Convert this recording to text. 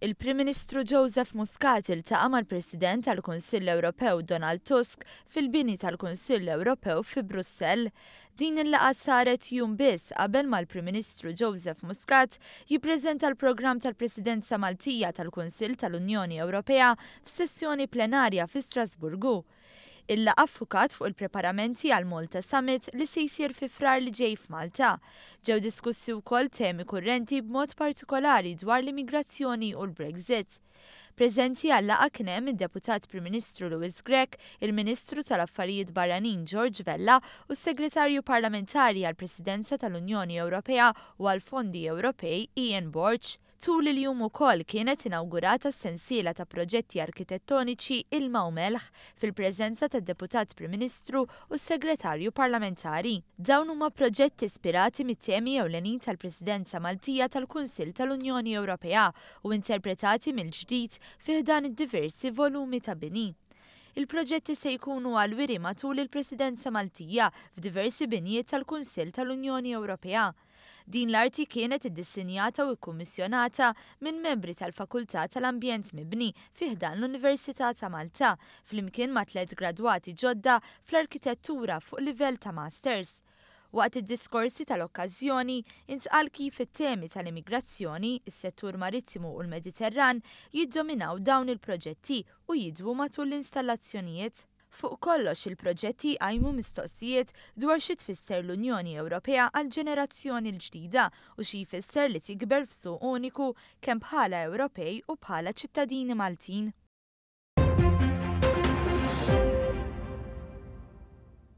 Il-Prim Ministru Joseph Muscat iltaqa' mal-President tal-Kunsill Ewropew Donald Tusk fil-bini tal-Kunsill Ewropew fi Brussell. Din il-laqa saret jum biss qabel mal-Prim Ministru Joseph Muscat jippreżenta l-programm tal-Presidenza Maltija tal-Kunsill tal-Unjoni Ewropea f'sessjoni plenarja fi Strasburgu illa affukat fuq il-preparamenti għal Malta Summit li se jsir fi frar li ġej f'Malta. Ġew diskussi wkoll temi kurrenti b'mod partikolari dwar l-immigrazzjoni u l-Brexit. Prezenti għalla aknem il-deputat Prim Ministru Louis Grek, il-Ministru tal-Affarijiet Barranin George Vella u s-Segretarju Parlamentari għal-Presidenza tal-Unjoni Ewropea u għal-Fondi Ewropej Ian Borch. Tul il-jum ukoll kienet inaugurata sensiela ta' proġetti arkitettoniċi Ilma mawmelħ fil-preżenza tad deputat Prim Ministru u Segretarju Parlamentari. Dawn huma proġetti ispirati mit-temi ewlenin tal-Presidenza Maltija tal kunsil tal-Unjoni Ewropea u interpretati mill-ġdid fiħdan id-diversi volumi ta' bini. Il-proġetti se jkunu għal-wiri matul il-Presidenza Maltija f'diversi binijiet tal kunsil tal-Unjoni Ewropea. Din l-arti kienet iddissinjata u kkummissjonata minn membri tal-Fakultà tal-Ambjent Mibni fiħdan l-Università ta' Malta, flimkien ma' tlet gradwati ġodda fl-arkitettura fuq livell ta' masters. Waqt id-diskorsi tal-okkażjoni intqal kif it-temi tal-immigrazzjoni, is-settur marittimu u l-Mediterran jiddominaw dawn il-proġetti u jidwu matul l-installazzjonijiet. Fuq kollox il-proġetti għajmu mistoqsijiet dwar xi tfisser l-Unjoni Ewropea għal ġenerazzjoni l-ġdida u xi jfisser li tikber f'suq uniku kemm bħala Ewropej u bħala ċittadini Maltin.